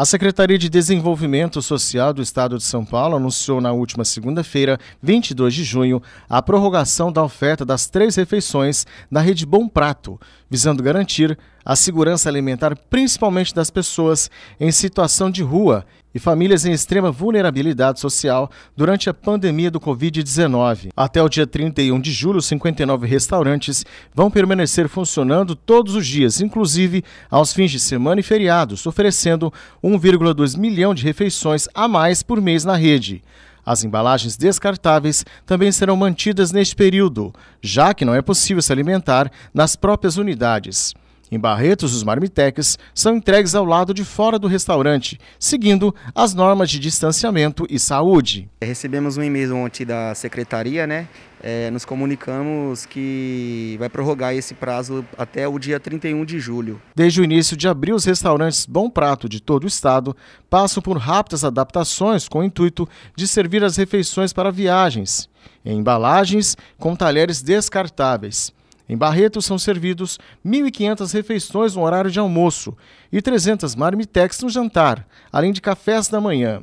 A Secretaria de Desenvolvimento Social do Estado de São Paulo anunciou na última segunda-feira, 22 de junho, a prorrogação da oferta das três refeições da Rede Bom Prato, visando garantir a segurança alimentar, principalmente das pessoas em situação de rua e famílias em extrema vulnerabilidade social durante a pandemia do Covid-19. Até o dia 31 de julho, 59 restaurantes vão permanecer funcionando todos os dias, inclusive aos fins de semana e feriados, oferecendo 1,2 milhão de refeições a mais por mês na rede. As embalagens descartáveis também serão mantidas neste período, já que não é possível se alimentar nas próprias unidades. Em Barretos, os marmiteques são entregues ao lado de fora do restaurante, seguindo as normas de distanciamento e saúde. É, recebemos um e-mail ontem da secretaria, né? É, nos comunicamos que vai prorrogar esse prazo até o dia 31 de julho. Desde o início de abril, os restaurantes Bom Prato de todo o estado passam por rápidas adaptações com o intuito de servir as refeições para viagens, em embalagens com talheres descartáveis. Em Barreto são servidos 1.500 refeições no horário de almoço e 300 marmitex no jantar, além de cafés da manhã.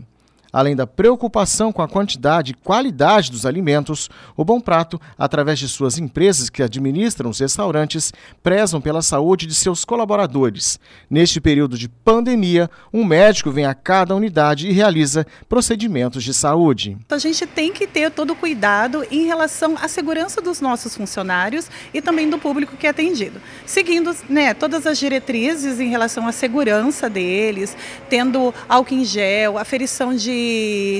Além da preocupação com a quantidade e qualidade dos alimentos, o Bom Prato, através de suas empresas que administram os restaurantes, prezam pela saúde de seus colaboradores. Neste período de pandemia, um médico vem a cada unidade e realiza procedimentos de saúde. Então, a gente tem que ter todo o cuidado em relação à segurança dos nossos funcionários e também do público que é atendido. Seguindo né, todas as diretrizes em relação à segurança deles, tendo álcool em gel, aferição de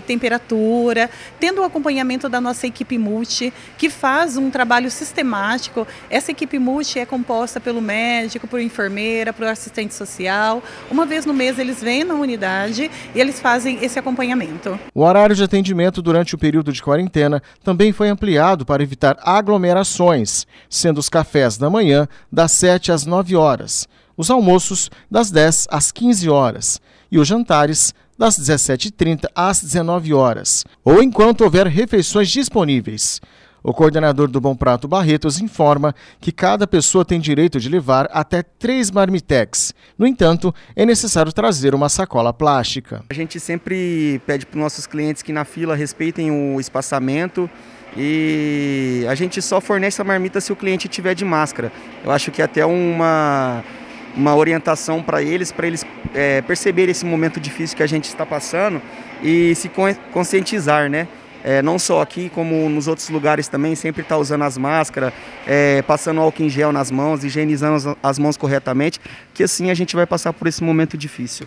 temperatura, tendo o acompanhamento da nossa equipe multi, que faz um trabalho sistemático. Essa equipe multi é composta pelo médico, por enfermeira, por assistente social. Uma vez no mês eles vêm na unidade e eles fazem esse acompanhamento. O horário de atendimento durante o período de quarentena também foi ampliado para evitar aglomerações, sendo os cafés da manhã das 7 às 9 horas, os almoços das 10 às 15 horas e os jantares das 17h30 às 19 horas, ou enquanto houver refeições disponíveis. O coordenador do Bom Prato Barretos informa que cada pessoa tem direito de levar até três marmitex. No entanto, é necessário trazer uma sacola plástica. A gente sempre pede para os nossos clientes que na fila respeitem o espaçamento e a gente só fornece a marmita se o cliente tiver de máscara. Eu acho que até uma uma orientação para eles, para eles é, perceberem esse momento difícil que a gente está passando e se conscientizar, né? É, não só aqui, como nos outros lugares também, sempre está usando as máscaras, é, passando álcool em gel nas mãos, higienizando as, as mãos corretamente, que assim a gente vai passar por esse momento difícil.